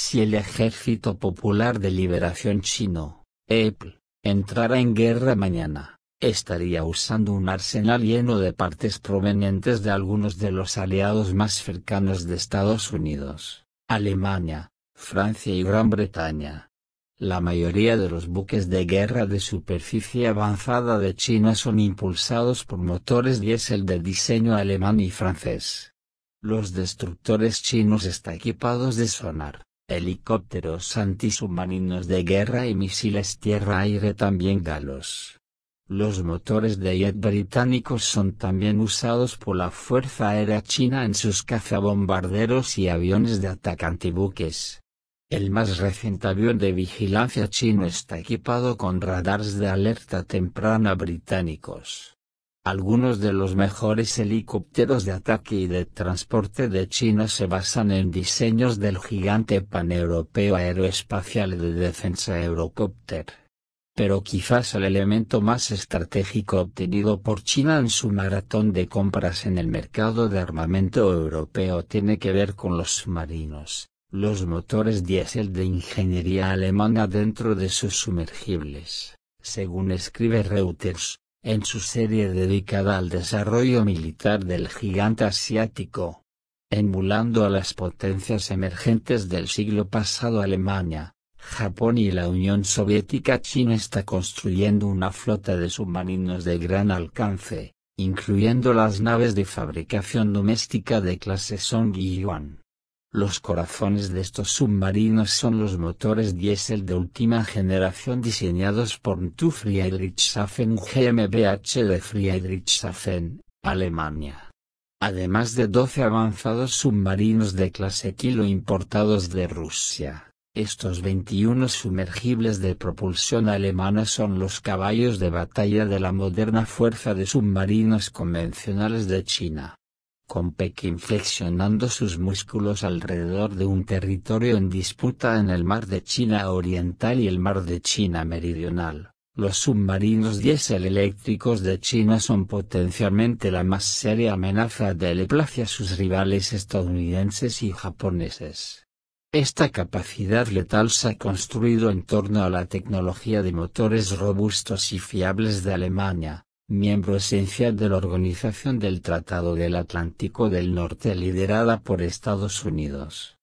Si el Ejército Popular de Liberación Chino, EPL, entrara en guerra mañana, estaría usando un arsenal lleno de partes provenientes de algunos de los aliados más cercanos de Estados Unidos, Alemania, Francia y Gran Bretaña. La mayoría de los buques de guerra de superficie avanzada de China son impulsados por motores diésel de diseño alemán y francés. Los destructores chinos están equipados de sonar, helicópteros antisubmarinos de guerra y misiles tierra-aire también galos. Los motores de jet británicos son también usados por la Fuerza Aérea China en sus cazabombarderos y aviones de ataque antibuques. El más reciente avión de vigilancia chino está equipado con radars de alerta temprana británicos. Algunos de los mejores helicópteros de ataque y de transporte de China se basan en diseños del gigante paneuropeo aeroespacial de defensa Eurocopter. Pero quizás el elemento más estratégico obtenido por China en su maratón de compras en el mercado de armamento europeo tiene que ver con los submarinos, los motores diésel de ingeniería alemana dentro de sus sumergibles, según escribe Reuters en su serie dedicada al desarrollo militar del gigante asiático. Emulando a las potencias emergentes del siglo pasado Alemania, Japón y la Unión Soviética China está construyendo una flota de submarinos de gran alcance, incluyendo las naves de fabricación doméstica de clase Song y Yuan. Los corazones de estos submarinos son los motores diésel de última generación diseñados por Ntu Friedrichshafen GmbH de Friedrichshafen, Alemania. Además de 12 avanzados submarinos de clase Kilo importados de Rusia, estos 21 sumergibles de propulsión alemana son los caballos de batalla de la moderna fuerza de submarinos convencionales de China con Pekín flexionando sus músculos alrededor de un territorio en disputa en el mar de China Oriental y el mar de China Meridional. Los submarinos diésel eléctricos de China son potencialmente la más seria amenaza de la a sus rivales estadounidenses y japoneses. Esta capacidad letal se ha construido en torno a la tecnología de motores robustos y fiables de Alemania, miembro esencial de la Organización del Tratado del Atlántico del Norte liderada por Estados Unidos.